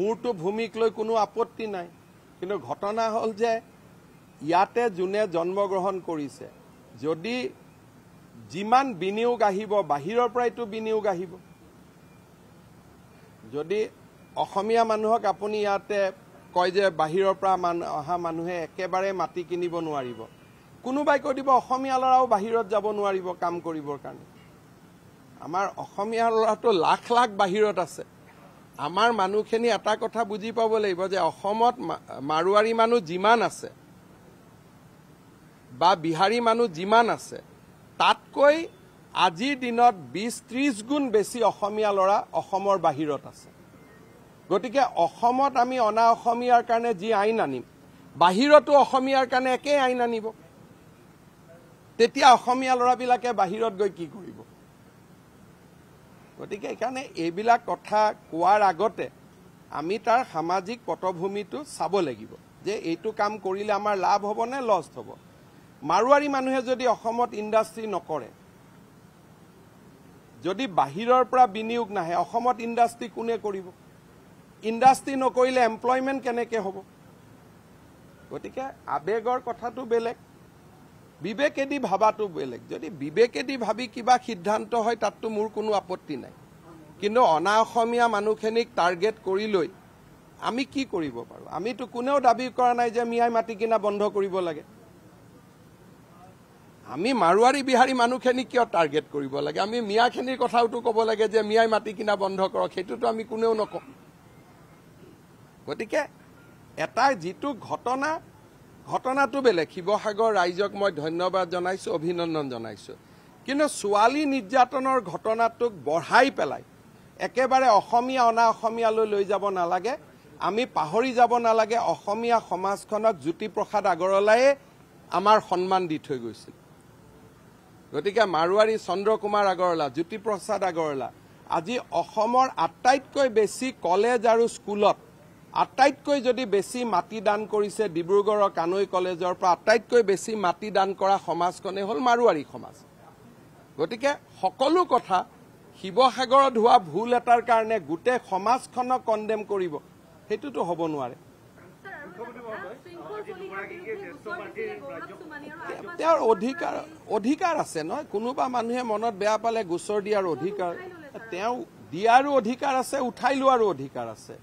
মূৰটো ভূমিক লৈ কোনো আপত্তি নাই কিন্তু ঘটনা হ'ল যে ইয়াতে যোনে জন্মগ্ৰহণ কৰিছে যদি যিমান বিনিয়োগ আহিব বাহিৰৰ পৰাইতো বিনিয়োগ আহিব যদি অসমীয়া মানুহক আপুনি ইয়াতে কয় যে বাহিৰৰ পৰা অহা মানুহে একেবাৰে মাটি কিনিব নোৱাৰিব কোনোবাই কৈ দিব অসমীয়া ল'ৰাও বাহিৰত যাব নোৱাৰিব কাম কৰিবৰ কাৰণে আমাৰ অসমীয়া ল'ৰাটো লাখ লাখ বাহিৰত আছে আমাৰ মানুহখিনি এটা কথা বুজি পাব লাগিব যে অসমত মাৰুৱাৰী মানুহ যিমান আছে বা বিহাৰী মানুহ যিমান আছে তাতকৈ আজিৰ দিনত বিশ ত্ৰিছ গুণ বেছি অসমীয়া ল'ৰা অসমৰ বাহিৰত আছে গতিকে অসমত আমি অনা অসমীয়াৰ কাৰণে যি আইন আনিম বাহিৰতো অসমীয়াৰ কাৰণে একেই আইন আনিব তেতিয়া অসমীয়া ল'ৰাবিলাকে বাহিৰত গৈ কি কৰিব গতিকে সেইকাৰণে এইবিলাক কথা কোৱাৰ আগতে আমি তাৰ সামাজিক পটভূমিটো চাব লাগিব যে এইটো কাম কৰিলে আমাৰ লাভ হ'বনে লষ্ট হ'ব মাৰোৱাৰী মানুহে যদি অসমত ইণ্ডাষ্ট্ৰি নকৰে যদি বাহিৰৰ পৰা বিনিয়োগ নাহে অসমত ইণ্ডাষ্ট্ৰি কোনে কৰিব ইণ্ডাষ্ট্ৰি নকৰিলে এমপ্লয়মেণ্ট কেনেকৈ হ'ব গতিকে আবেগৰ কথাটো বেলেগ বিবেকেদি ভাবাটো বেলেগ যদি বিবেকেদি ভাবি কিবা সিদ্ধান্ত হয় তাততো মোৰ কোনো আপত্তি নাই কিন্তু অনা অসমীয়া মানুহখিনিক টাৰ্গেট কৰি লৈ আমি কি কৰিব পাৰোঁ আমিতো কোনেও দাবী কৰা নাই যে মিয়াই মাটি কিনা বন্ধ কৰিব লাগে আমি মাৰোৱাৰী বিহাৰী মানুহখিনিক কিয় টাৰ্গেট কৰিব লাগে আমি মিয়াখিনিৰ কথাওতো ক'ব লাগে যে মিয়াই মাটি কিনা বন্ধ কৰক সেইটোতো আমি কোনেও নকওঁ গতিকে এটা যিটো ঘটনা ঘটনাটো বেলেগ শিৱসাগৰ ৰাইজক মই ধন্যবাদ জনাইছোঁ অভিনন্দন জনাইছোঁ কিন্তু ছোৱালী নিৰ্যাতনৰ ঘটনাটোক বঢ়াই পেলাই একেবাৰে অসমীয়া অনা অসমীয়ালৈ লৈ যাব নালাগে আমি পাহৰি যাব নালাগে অসমীয়া সমাজখনক জ্যোতিপ্ৰসাদ আগৰৱালাই আমাৰ সন্মান দি থৈ গৈছিল গতিকে মাৰোৱাৰী চন্দ্ৰ কুমাৰ আগৰৱালা জ্যোতিপ্ৰসাদ আগৰৱালা আজি অসমৰ আটাইতকৈ বেছি কলেজ আৰু স্কুলত আটাইতকৈ যদি বেছি মাটি দান কৰিছে ডিব্ৰুগড়ৰ কানৈ কলেজৰ পৰা আটাইতকৈ বেছি মাটি দান কৰা সমাজখনেই হ'ল মাৰোৱাৰী সমাজ গতিকে সকলো কথা শিৱসাগৰত হোৱা ভুল এটাৰ কাৰণে গোটেই সমাজখনক কণ্ডেম কৰিব সেইটোতো হ'ব নোৱাৰে তেওঁৰ অধিকাৰ অধিকাৰ আছে নহয় কোনোবা মানুহে মনত বেয়া পালে গোচৰ দিয়াৰ অধিকাৰ তেওঁ দিয়াৰো অধিকাৰ আছে উঠাই লোৱাৰো অধিকাৰ আছে